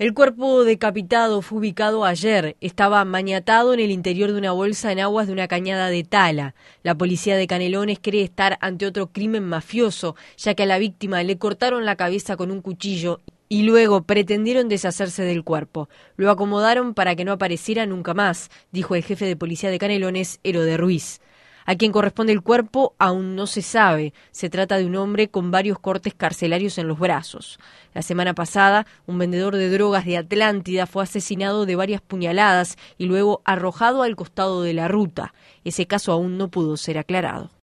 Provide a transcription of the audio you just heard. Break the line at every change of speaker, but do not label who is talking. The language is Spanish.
El cuerpo decapitado fue
ubicado ayer. Estaba maniatado en el interior de una bolsa en aguas de una cañada de tala. La policía de Canelones cree estar ante otro crimen mafioso, ya que a la víctima le cortaron la cabeza con un cuchillo y luego pretendieron deshacerse del cuerpo. Lo acomodaron para que no apareciera nunca más, dijo el jefe de policía de Canelones, Erode Ruiz. A quien corresponde el cuerpo aún no se sabe. Se trata de un hombre con varios cortes carcelarios en los brazos. La semana pasada, un vendedor de drogas de Atlántida fue asesinado de varias puñaladas y luego arrojado al costado de la ruta. Ese caso aún no
pudo
ser aclarado.